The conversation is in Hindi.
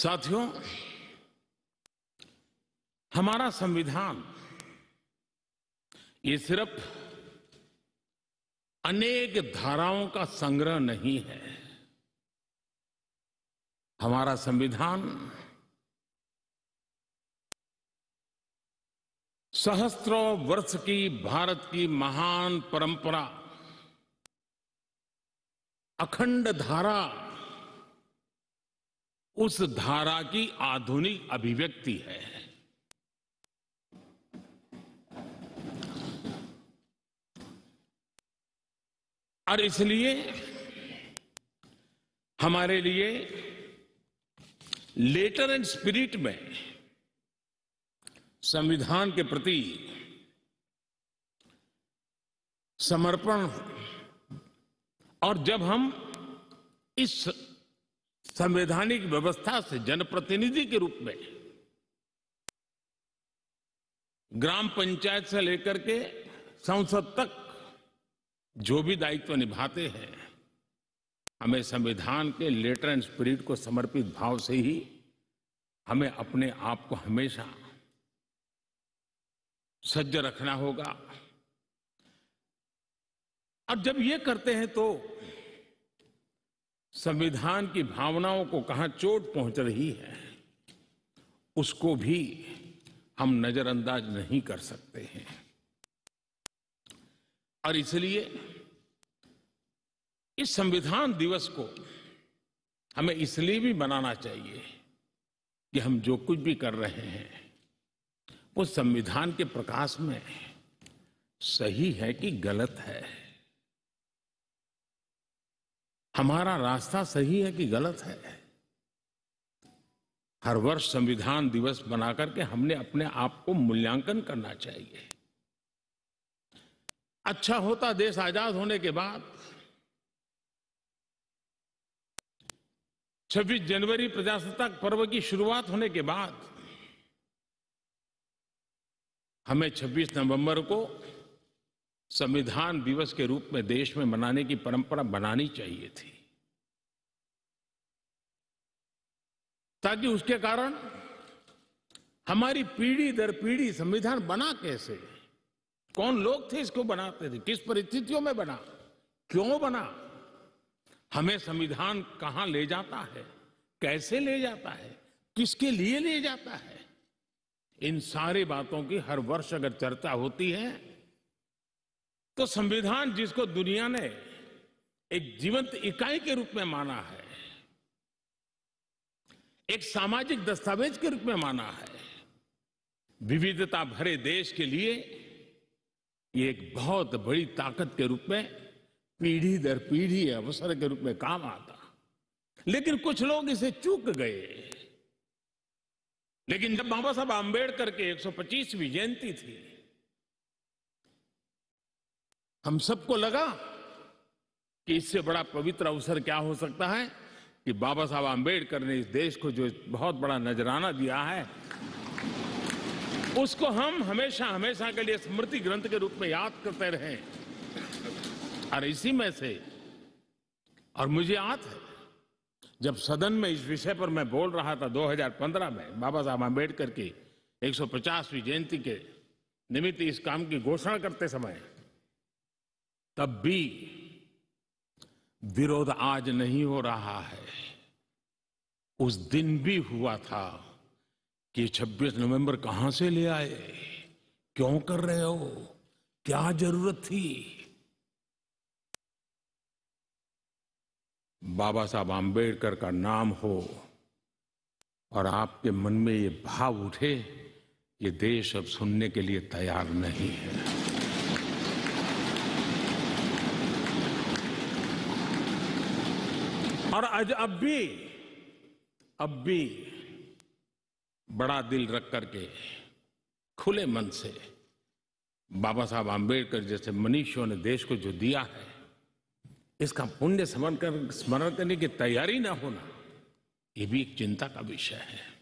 साथियों हमारा संविधान ये सिर्फ अनेक धाराओं का संग्रह नहीं है हमारा संविधान सहस्त्रों वर्ष की भारत की महान परंपरा अखंड धारा उस धारा की आधुनिक अभिव्यक्ति है और इसलिए हमारे लिए लेटर एंड स्पिरिट में संविधान के प्रति समर्पण और जब हम इस संवैधानिक व्यवस्था से जनप्रतिनिधि के रूप में ग्राम पंचायत से लेकर के संसद तक जो भी दायित्व निभाते हैं हमें संविधान के लेटर एंड स्पिरिट को समर्पित भाव से ही हमें अपने आप को हमेशा सज्ज रखना होगा और जब ये करते हैं तो संविधान की भावनाओं को कहां चोट पहुंच रही है उसको भी हम नजरअंदाज नहीं कर सकते हैं और इसलिए इस संविधान दिवस को हमें इसलिए भी मनाना चाहिए कि हम जो कुछ भी कर रहे हैं वो संविधान के प्रकाश में सही है कि गलत है हमारा रास्ता सही है कि गलत है हर वर्ष संविधान दिवस बना करके हमने अपने आप को मूल्यांकन करना चाहिए अच्छा होता देश आजाद होने के बाद 26 जनवरी प्रजासत्ताक पर्व की शुरुआत होने के बाद हमें 26 नवंबर को संविधान दिवस के रूप में देश में मनाने की परंपरा बनानी चाहिए थी ताकि उसके कारण हमारी पीढ़ी दर पीढ़ी संविधान बना कैसे कौन लोग थे इसको बनाते थे किस परिस्थितियों में बना क्यों बना हमें संविधान कहां ले जाता है कैसे ले जाता है किसके लिए ले जाता है इन सारी बातों की हर वर्ष अगर चर्चा होती है तो संविधान जिसको दुनिया ने एक जीवंत इकाई के रूप में माना है एक सामाजिक दस्तावेज के रूप में माना है विविधता भरे देश के लिए ये एक बहुत बड़ी ताकत के रूप में पीढ़ी दर पीढ़ी अवसर के रूप में काम आता लेकिन कुछ लोग इसे चूक गए लेकिन जब बाबा साहब आंबेडकर के 125वीं जयंती थी हम सबको लगा कि इससे बड़ा पवित्र अवसर क्या हो सकता है कि बाबा साहब आम्बेडकर ने इस देश को जो बहुत बड़ा नजराना दिया है उसको हम हमेशा हमेशा के लिए स्मृति ग्रंथ के रूप में याद करते रहे और इसी में से और मुझे याद है जब सदन में इस विषय पर मैं बोल रहा था 2015 में बाबा साहब आम्बेडकर की 150वीं जयंती के निमित्त इस काम की घोषणा करते समय तब भी विरोध आज नहीं हो रहा है उस दिन भी हुआ था कि 26 नवंबर कहां से ले आए क्यों कर रहे हो क्या जरूरत थी बाबा साहब आम्बेडकर का नाम हो और आपके मन में ये भाव उठे ये देश अब सुनने के लिए तैयार नहीं है और आज अब भी अब भी बड़ा दिल रख करके खुले मन से बाबा साहब आम्बेडकर जैसे मनीषियों ने देश को जो दिया है इसका पुण्य स्मरण कर स्मरण करने की तैयारी ना होना ये भी एक चिंता का विषय है